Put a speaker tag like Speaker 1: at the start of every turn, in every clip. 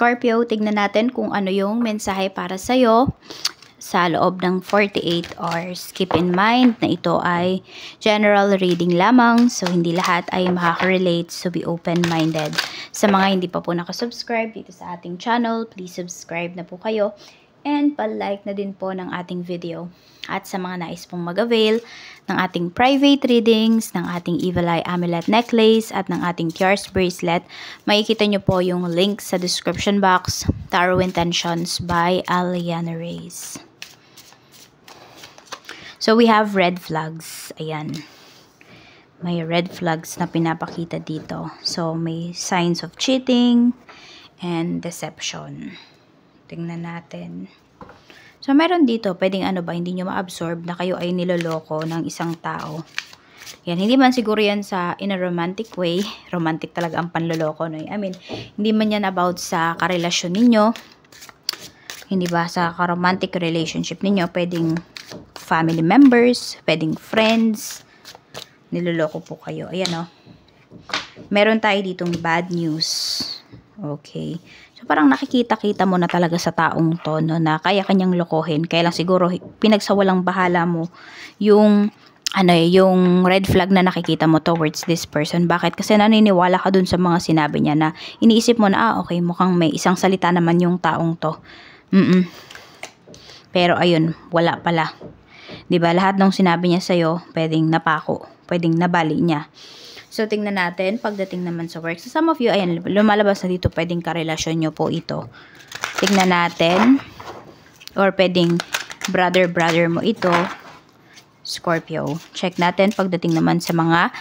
Speaker 1: Scorpio, tignan natin kung ano yung mensahe para sa'yo sa loob ng 48 hours. Keep in mind na ito ay general reading lamang, so hindi lahat ay makaka-relate, so be open-minded. Sa mga hindi pa po nakasubscribe dito sa ating channel, please subscribe na po kayo and pal-like na din po ng ating video. At sa mga nais pong mag-avail ng ating private readings, ng ating Evil Eye Amulet Necklace, at ng ating Tiars Bracelet, makikita nyo po yung link sa description box, Tarot Intentions by Aliana Reyes. So, we have red flags. Ayan. May red flags na pinapakita dito. So, may signs of cheating and deception. Tingnan natin. So, meron dito, pwedeng ano ba, hindi nyo ma-absorb na kayo ay niloloko ng isang tao. Yan, hindi man siguro yan sa, in a romantic way, romantic talaga ang panloloko, no? I mean, hindi man yan about sa karelasyon ninyo, hindi ba, sa romantic relationship ninyo, pwedeng family members, pwedeng friends, niloloko po kayo. Ayan, no? Meron tayo ditong bad news. Okay. So parang nakikita-kita mo na talaga sa taong to no, na kaya kanyang lokohin. Kaya lang siguro pinagsawalang bahala mo yung ano eh, yung red flag na nakikita mo towards this person. Bakit? Kasi naniniwala ka dun sa mga sinabi niya na iniisip mo na, ah, okay, mukhang may isang salita naman yung taong to. Mm, -mm. Pero ayun, wala pala. 'Di ba Lahat ng sinabi niya sa'yo, pwedeng napako, pwedeng nabali niya. So, tingnan natin pagdating naman sa work. So, some of you, ayan, lumalabas na dito, pwedeng karelasyon nyo po ito. Tingnan natin. Or pwedeng brother-brother mo ito. Scorpio. Check natin pagdating naman sa mga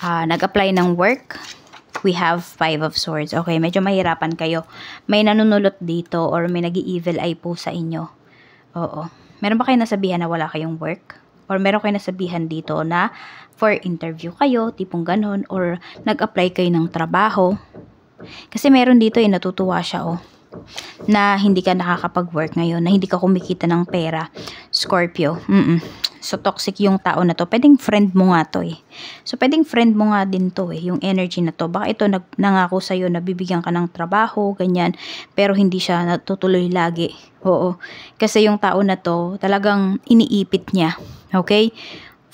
Speaker 1: uh, nag-apply ng work. We have five of swords. Okay, medyo mahirapan kayo. May nanunulot dito or may nag-evil eye po sa inyo. Oo. Meron ba kayo nasabihan na wala kayong work? or meron kayo nasabihan dito na for interview kayo, tipong ganun, or nag-apply kayo ng trabaho. Kasi meron dito eh, natutuwa siya oh, na hindi ka nakakapag-work ngayon, na hindi ka kumikita ng pera. Scorpio, mm, -mm. So, toxic yung tao na to. Pwedeng friend mo nga to eh. So, pwedeng friend mo nga din to eh, yung energy na to. Baka ito nag nangako sa'yo na bibigyan ka ng trabaho, ganyan, pero hindi siya natutuloy lagi. Oo. Kasi yung tao na to, talagang iniipit niya. Okay?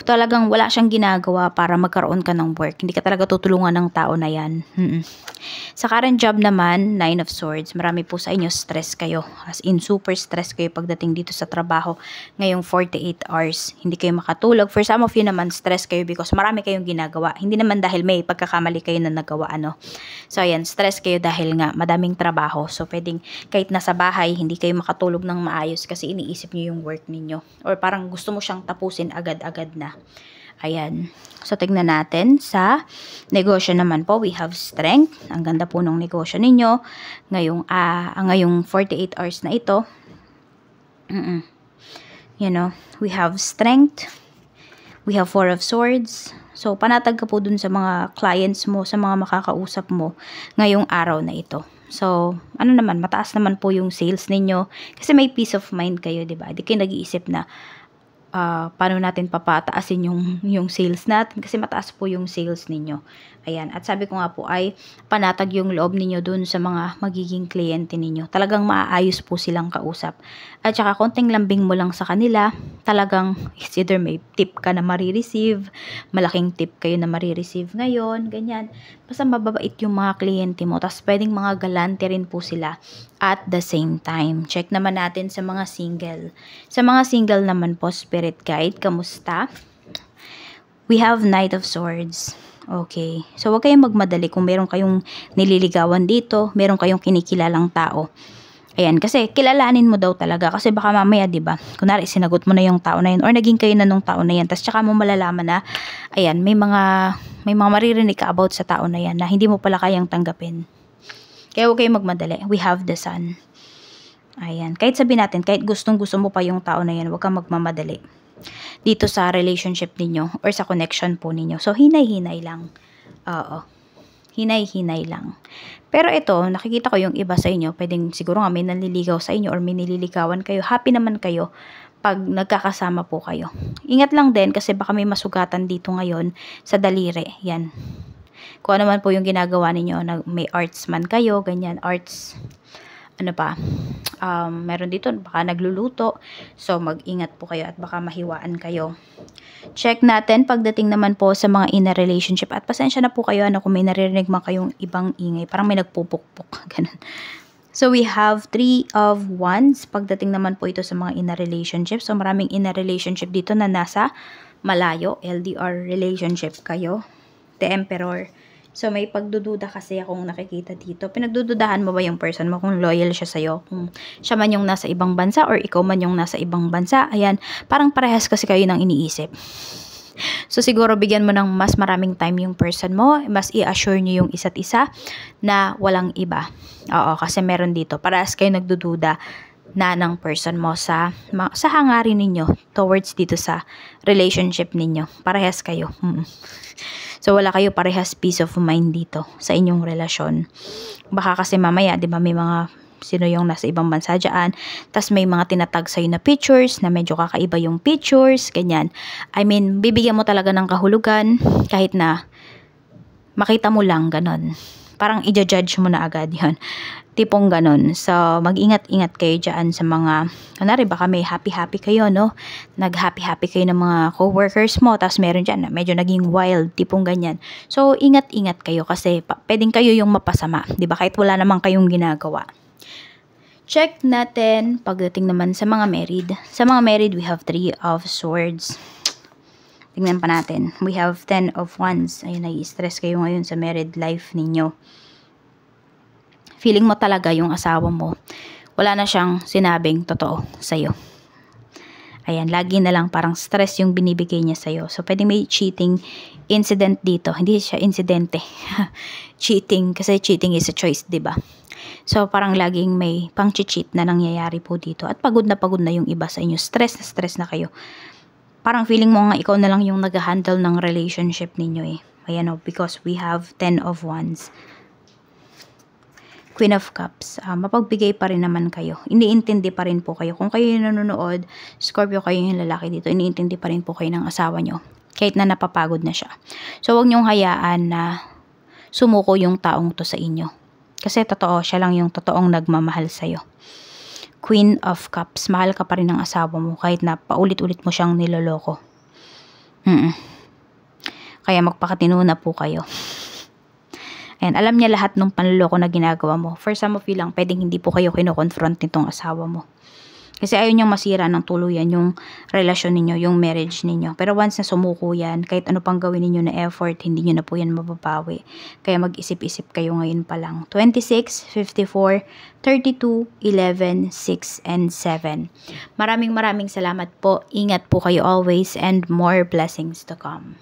Speaker 1: talagang wala siyang ginagawa para magkaroon ka ng work. Hindi ka talaga tutulungan ng tao na yan. mm Sa current job naman, Nine of Swords, marami po sa inyo stress kayo. As in, super stress kayo pagdating dito sa trabaho ngayong 48 hours. Hindi kayo makatulog. For some of you naman, stress kayo because marami kayong ginagawa. Hindi naman dahil may pagkakamali kayo na nagawa. Ano. So, ayan, stress kayo dahil nga madaming trabaho. So, pwedeng kahit nasa bahay, hindi kayo makatulog ng maayos kasi iniisip niyo yung work ninyo. Or parang gusto mo siyang tapusin agad-agad na na. Ayan. So, tignan natin sa negosyo naman po. We have strength. Ang ganda po ng negosyo ninyo. Ngayong, uh, ngayong 48 hours na ito. Mm -mm. You know, we have strength. We have four of swords. So, panatag ka po dun sa mga clients mo, sa mga makakausap mo ngayong araw na ito. So, ano naman, mataas naman po yung sales ninyo. Kasi may peace of mind kayo, diba? Di kayo nag-iisip na, uh, paano natin papataasin yung, yung sales natin kasi mataas po yung sales ninyo. Ayan. At sabi ko nga po ay panatag yung loob ninyo dun sa mga magiging kliyente ninyo. Talagang maaayos po silang kausap. At saka konting lambing mo lang sa kanila, talagang it's either may tip ka na marireceive, malaking tip kayo na marireceive ngayon, ganyan. Basta mababait yung mga kliyente mo. Tapos pwedeng mga galante rin po sila at the same time. Check naman natin sa mga single. Sa mga single naman po, Spirit Guide. Kamusta? We have Knight of Swords. Okay. So, huwag kayong magmadali kung meron kayong nililigawan dito, meron kayong kinikilalang tao. Ayan, kasi kilalanin mo daw talaga kasi baka mamaya, 'di ba? Kunwari sinagot mo na yung tao na yun or naging kayo na nung tao na yan. Tapos tsaka mo malalaman na ayan, may mga may mga maririnig ka about sa tao na yan na hindi mo pala kayang tanggapin. Kaya huwag kayong magmadali. We have the sun. Ayan. Kahit sabi natin, kahit gustong gusto mo pa yung tao na yan, huwag kang magmamadali dito sa relationship ninyo or sa connection po ninyo. So, hinay-hinay lang. Oo. Hinay-hinay lang. Pero ito, nakikita ko yung iba sa inyo, pwedeng siguro nga may nanliligaw sa inyo or may nililigawan kayo. Happy naman kayo pag nagkakasama po kayo. Ingat lang din kasi baka may masugatan dito ngayon sa daliri. Yan. Kung ano man po yung ginagawa ninyo, may arts man kayo, ganyan, arts ano pa, um, meron dito, baka nagluluto. So, mag-ingat po kayo at baka mahiwaan kayo. Check natin pagdating naman po sa mga in a relationship. At pasensya na po kayo ano, kung may naririnig man kayong ibang ingay. Parang may nagpupukpok. Ganun. So, we have three of wands. Pagdating naman po ito sa mga in a relationship. So, maraming in a relationship dito na nasa malayo, LDR relationship kayo. The Emperor So, may pagdududa kasi akong nakikita dito. Pinagdududahan mo ba yung person mo kung loyal siya sa'yo? Kung siya man yung nasa ibang bansa or ikaw man yung nasa ibang bansa. Ayan, parang parehas kasi kayo ng iniisip. So, siguro bigyan mo ng mas maraming time yung person mo. Mas i-assure nyo yung isa't isa na walang iba. Oo, kasi meron dito. Parehas kayo nagdududa na ng person mo sa, sa hangarin ninyo towards dito sa relationship ninyo. Parehas kayo. Hmm. So, wala kayo parehas peace of mind dito sa inyong relasyon. Baka kasi mamaya, di ba, may mga sino yung nasa ibang bansa diyan, Tapos may mga tinatag sa'yo na pictures na medyo kakaiba yung pictures, ganyan. I mean, bibigyan mo talaga ng kahulugan kahit na makita mo lang, ganon parang i-judge mo na agad yon tipong ganun. So, mag-ingat-ingat kayo dyan sa mga, kunwari baka may happy-happy kayo, no? Nag-happy-happy kayo ng mga co-workers mo, tapos meron dyan na medyo naging wild, tipong ganyan. So, ingat-ingat kayo kasi pwedeng kayo yung mapasama, di ba? Kahit wala naman kayong ginagawa. Check natin pagdating naman sa mga married. Sa mga married, we have three of swords. Tingnan pa natin. We have 10 of Wands. Ayun, nai-stress kayo ngayon sa married life ninyo. Feeling mo talaga yung asawa mo. Wala na siyang sinabing totoo sa'yo. Ayan, lagi na lang parang stress yung binibigay niya sa'yo. So, pwede may cheating incident dito. Hindi siya insidente. cheating, kasi cheating is a choice, ba diba? So, parang laging may pang-cheat na nangyayari po dito. At pagod na pagod na yung iba sa inyo. Stress na stress na kayo parang feeling mo nga ikaw na lang yung nag-handle ng relationship ninyo eh. Ayan o, because we have 10 of Wands. Queen of Cups, uh, mapagbigay pa rin naman kayo. Iniintindi pa rin po kayo. Kung kayo yung nanonood, Scorpio kayo yung lalaki dito, iniintindi pa rin po kayo ng asawa nyo. Kahit na napapagod na siya. So, huwag nyong hayaan na sumuko yung taong to sa inyo. Kasi totoo, siya lang yung totoong nagmamahal sa'yo. Queen of Cups, mahal ka pa rin ng asawa mo kahit na paulit-ulit mo siyang niloloko. Mm, mm Kaya magpakatino na po kayo. Ayan, alam niya lahat ng panloloko na ginagawa mo. For some of you lang, pwedeng hindi po kayo kinoconfront nitong asawa mo. Kasi ayaw niyang masira ng tuluyan yung relasyon ninyo, yung marriage ninyo. Pero once na sumuko yan, kahit ano pang gawin ninyo na effort, hindi niyo na po yan mababawi. Kaya mag-isip-isip kayo ngayon pa lang. 26, 54, 32, 11, 6, and 7. Maraming maraming salamat po. Ingat po kayo always and more blessings to come.